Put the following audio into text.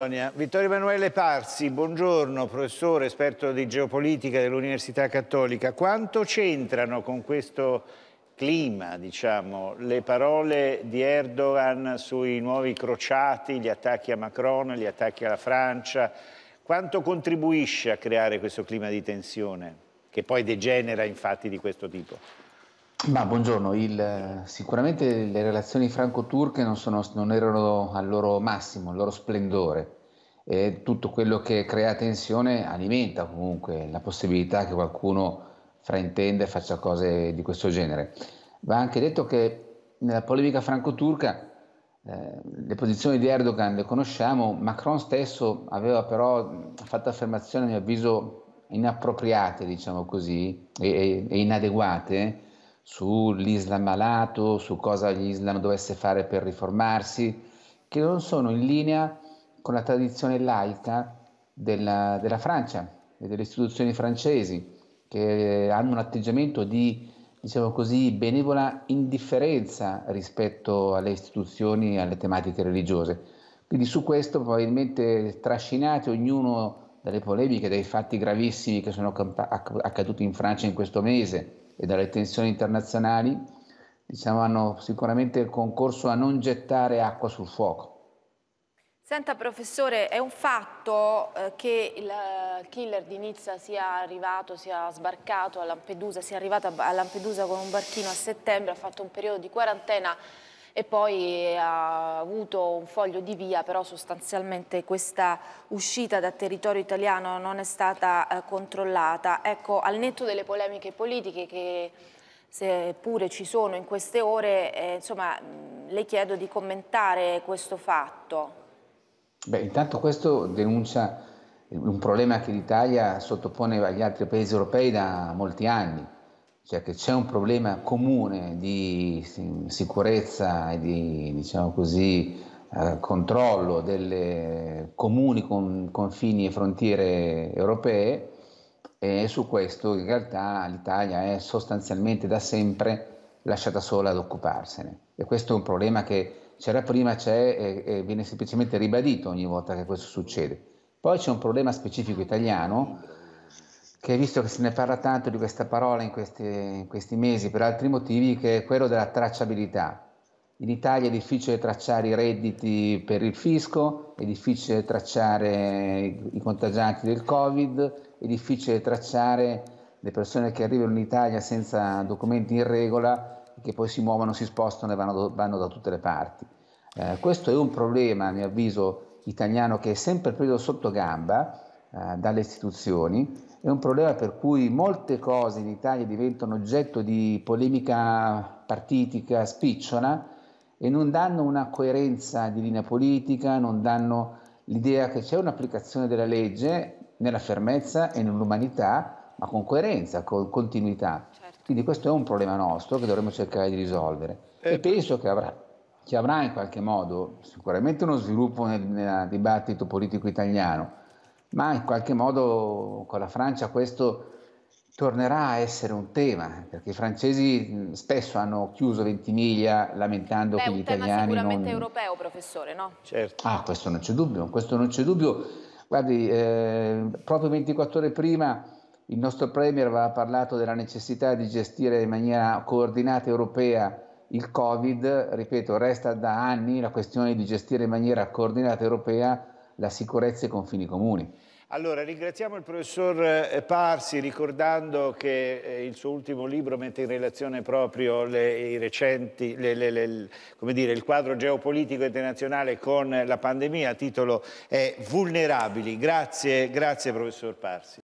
Vittorio Emanuele Parsi, buongiorno, professore, esperto di geopolitica dell'Università Cattolica. Quanto c'entrano con questo clima, diciamo, le parole di Erdogan sui nuovi crociati, gli attacchi a Macron, gli attacchi alla Francia? Quanto contribuisce a creare questo clima di tensione, che poi degenera in fatti di questo tipo? Ma buongiorno, il, sicuramente le relazioni franco-turche non, sono, non, erano al loro massimo, al loro splendore. E tutto quello che crea tensione alimenta comunque la possibilità che qualcuno fraintenda e faccia cose di questo genere. Va anche detto che nella polemica franco-turca eh, le posizioni di Erdogan le conosciamo, Macron stesso aveva però fatto affermazioni a mio avviso inappropriate, diciamo così, e, e inadeguate sull'Islam malato, su cosa l'Islam dovesse fare per riformarsi, che non sono in linea con la tradizione laica della, della Francia e delle istituzioni francesi, che hanno un atteggiamento di, diciamo così, benevola indifferenza rispetto alle istituzioni e alle tematiche religiose. Quindi su questo probabilmente trascinate ognuno dalle polemiche, dai fatti gravissimi che sono accaduti in Francia in questo mese, e dalle tensioni internazionali, diciamo, hanno sicuramente concorso a non gettare acqua sul fuoco. Senta professore, è un fatto eh, che il eh, killer di Nizza sia arrivato, sia sbarcato a Lampedusa, sia arrivato a Lampedusa con un barchino a settembre, ha fatto un periodo di quarantena e poi eh, ha avuto un foglio di via, però sostanzialmente questa uscita da territorio italiano non è stata eh, controllata. Ecco, al netto delle polemiche politiche che seppure ci sono in queste ore, eh, insomma, le chiedo di commentare questo fatto. Beh, intanto questo denuncia un problema che l'Italia sottopone agli altri paesi europei da molti anni cioè che c'è un problema comune di sicurezza e di diciamo così, eh, controllo delle comuni con, confini e frontiere europee e su questo in realtà l'Italia è sostanzialmente da sempre lasciata sola ad occuparsene e questo è un problema che c'era prima, c'è e, e viene semplicemente ribadito ogni volta che questo succede. Poi c'è un problema specifico italiano che visto che se ne parla tanto di questa parola in questi, in questi mesi per altri motivi, che è quello della tracciabilità. In Italia è difficile tracciare i redditi per il fisco, è difficile tracciare i contagianti del Covid, è difficile tracciare le persone che arrivano in Italia senza documenti in regola, e che poi si muovono, si spostano e vanno, vanno da tutte le parti. Eh, questo è un problema, a mio avviso, italiano che è sempre preso sotto gamba eh, dalle istituzioni è un problema per cui molte cose in Italia diventano oggetto di polemica partitica spicciola e non danno una coerenza di linea politica, non danno l'idea che c'è un'applicazione della legge nella fermezza e nell'umanità, ma con coerenza, con continuità. Certo. Quindi questo è un problema nostro che dovremmo cercare di risolvere eh. e penso che avrà, che avrà, in qualche modo sicuramente uno sviluppo nel, nel dibattito politico italiano, ma in qualche modo con la Francia questo tornerà a essere un tema, perché i francesi spesso hanno chiuso Ventimiglia lamentando Beh, che gli italiani... È un tema sicuramente non... europeo, professore, no? Certo. Ah, questo non c'è dubbio, questo non c'è dubbio. Guardi, eh, proprio 24 ore prima il nostro Premier aveva parlato della necessità di gestire in maniera coordinata europea il Covid, ripeto, resta da anni la questione di gestire in maniera coordinata europea la sicurezza e i confini comuni. Allora, ringraziamo il professor eh, Parsi ricordando che eh, il suo ultimo libro mette in relazione proprio le, recenti, le, le, dire, il quadro geopolitico internazionale con la pandemia, il titolo è Vulnerabili. Grazie, grazie professor Parsi.